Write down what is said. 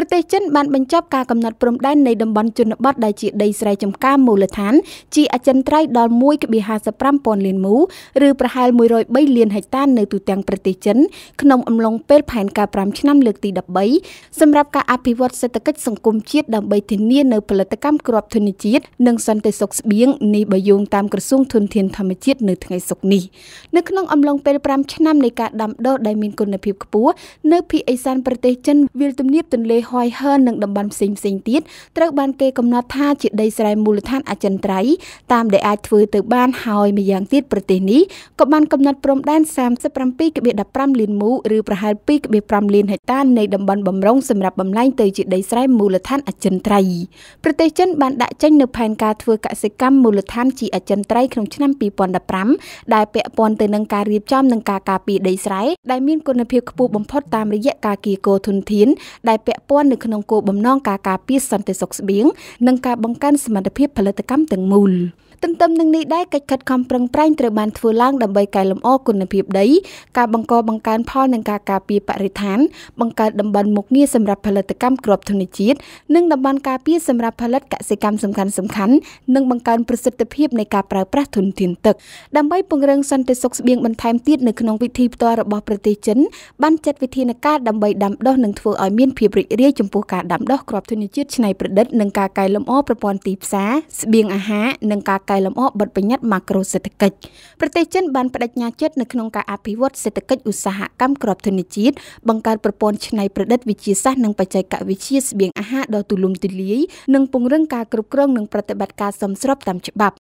ប្រទេសចិនបានបញ្ចប់ការកំណត់ព្រំដែននៃតំបន់ជនបទដែលជាដីស្រែចម្ការមូលដ្ឋានជាអចិន្ត្រៃយ៍ដល់1.55ពាន់លានមូឬប្រហែល103លានហិកតានៅទូទាំងប្រទេសចិន ក្នុងអំឡុងពេលផែនការ5ឆ្នាំលើកទី13សម្រាប់ការអភិវឌ្ឍសេដ្ឋកិច្ចសង្គមជាតិដើម្បីធានានៅផលិតកម្មគ្រាប់ធញ្ញជាតិនិងសន្តិសុខស្បៀងនេះបើយោងតាមក្រសួងធនធានធម្មជាតិនៅថ្ងៃសុក្រនេះនៅក្នុងអំឡុងពេល5ឆ្នាំនៃការដាំដុះដែលមានគុណភាពខ្ពស់នៅភូមិឦសានប្រទេសចិនវាលទំនាបទន្លេហយហឺននិងតំបន់ផ្សេងផ្សេងទៀតត្រូវបានគេកំណត់ថាជាដីស្រែមូលដ្ឋានអចិន្ត្រៃយ៍តាមដែលអាចធ្វើទៅបានហើយម្យ៉ាងទៀតប្រទេសនេះក៏បានកំណត់ព្រំដែន37.15លានមូឬប្រហែល2.5លានហិកតានៃតំបន់បំរុងសម្រាប់បំលែងទៅជាដីស្រែមូលដ្ឋានអចិន្ត្រៃយ៍ប្រទេសចិនបានដាក់ចេញនូវផែនការធ្វើកសិកម្មមូលដ្ឋានជាអចិន្ត្រៃយ៍ក្នុងឆ្នាំ2015ដែលពាក់ព័ន្ធទៅនឹងការរៀបចំនិងការការពារដីស្រែដែលមានគុណភាពខ្ពស់បំផុតតាមរយៈការគៀកោធនធានដែលពាក់ព័ន្ធន់នៅក្នុងគោលបំណងការការពារសន្តិសុខស្បៀងនិងការបង្កើនសមត្ថភាពផលិតកម្មទាំងមូលទន្ទឹមនឹងនេះដែរកិច្ចខិតខំប្រឹងប្រែងត្រូវបានធ្វើឡើងដើម្បីកែលម្អគុណភាពដីការបង្កបង្កើនផលនិងការការពារបរិស្ថានបង្កើតតំបន់មុខងារសម្រាប់ផលិតកម្មគ្រាប់ធនជាតិនិងតំបន់ការពារសម្រាប់ផលិតកសិកម្មសំខាន់សំខាន់និងបង្កើនប្រសិទ្ធភាពនៃការប្រើប្រាស់ធនធានទឹកដើម្បីពង្រឹងសន្តិសុខស្បៀងបន្ថែមទៀតនៅក្នុងវិធីផ្ទាល់របស់ប្រទេសចិនបានចាត់វិធានការដើម្បីដាំដុះនិងធ្វើឲ្យមានភាពរីករីយចំពោះការដាំដុះគ្រាប់ធញ្ញជាតិច្នៃប្រឌិតនិងការកែលម្អប្រព័ន្ធទីផ្សារស្បៀងអាហារនិងការកែលម្អបទបញ្ញត្តិម៉ាក្រូសេដ្ឋកិច្ចប្រទេសចិនបានបដិញ្ញាចិត្តនៅក្នុងការអភិវឌ្ឍសេដ្ឋកិច្ចឧស្សាហកម្មគ្រាប់ធញ្ញជាតិបង្កើតប្រព័ន្ធច្នៃប្រឌិតវិទ្យាសាស្ត្រនិងបច្ចេកវិទ្យាស្បៀងអាហារដ៏ទូលំទូលាយនិងពង្រឹងការគ្រប់គ្រងនិងប្រតិបត្តិការសមស្របតាមច្បាប់